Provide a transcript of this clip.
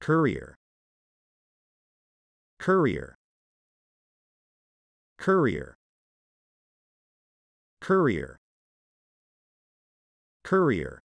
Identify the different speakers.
Speaker 1: courier courier courier courier courier